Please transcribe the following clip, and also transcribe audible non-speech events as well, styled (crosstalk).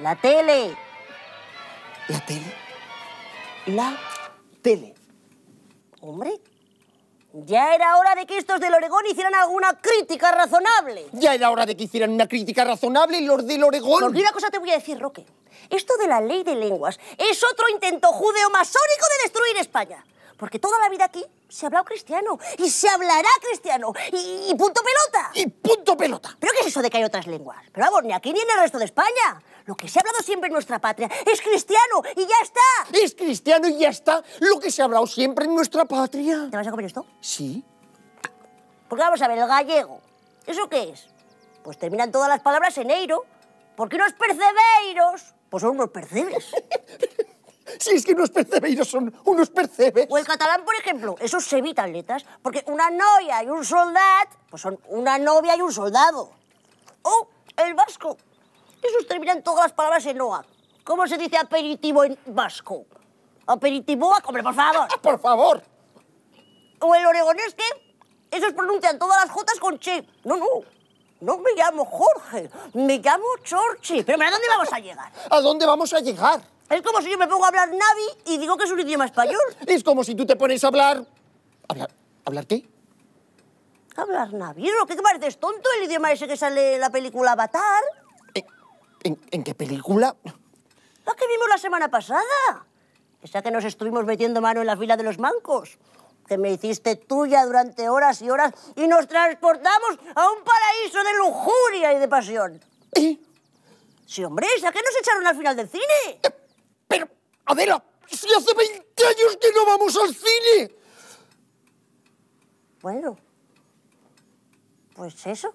La tele. La tele. La tele. Hombre, ya era hora de que estos del Oregón hicieran alguna crítica razonable. Ya era hora de que hicieran una crítica razonable los del Oregón. Porque una cosa te voy a decir, Roque. Esto de la ley de lenguas es otro intento judeo-masónico de destruir España. Porque toda la vida aquí se ha hablado cristiano y se hablará cristiano. Y, punto pelota. Y punto pelota. ¿Pero qué es eso de que hay otras lenguas? Pero vamos, ni aquí ni en el resto de España. Lo que se ha hablado siempre en nuestra patria es cristiano y ya está. Es cristiano y ya está lo que se ha hablado siempre en nuestra patria. ¿Te vas a comer esto? Sí. Porque vamos a ver, el gallego, ¿eso qué es? Pues terminan todas las palabras en eiro. Porque unos percebeiros, pues son unos percebes. Si (laughs) es que unos percebeiros son unos percebes. O el catalán, por ejemplo, Eso se evita, letras, porque una novia y un soldado, pues son una novia y un soldado. O el vasco, esos terminan todas las palabras en OA. ¿Cómo se dice aperitivo en vasco? aperitivo hombre, por favor. Ah, por favor. O el oregonés que esos pronuncian todas las jotas con che. No, no. No me llamo Jorge, me llamo Chorchi. Pero, ¿a dónde vamos a llegar? ¿A dónde vamos a llegar? Es como si yo me pongo a hablar navi y digo que es un idioma español. Es como si tú te pones a hablar... ¿Hablar, ¿hablar qué? Hablar navi. ¿Qué lo que es tonto el idioma ese que sale en la película Avatar? ¿En, qué película? La que vimos la semana pasada. Esa que nos estuvimos metiendo mano en la fila de los mancos. Que me hiciste tuya durante horas y horas y nos transportamos a un paraíso de lujuria y de pasión. ¿Y? Sí, hombre, esa que nos echaron al final del cine. Eh, pero, Adela, si hace 20 años que no vamos al cine. Bueno, pues eso.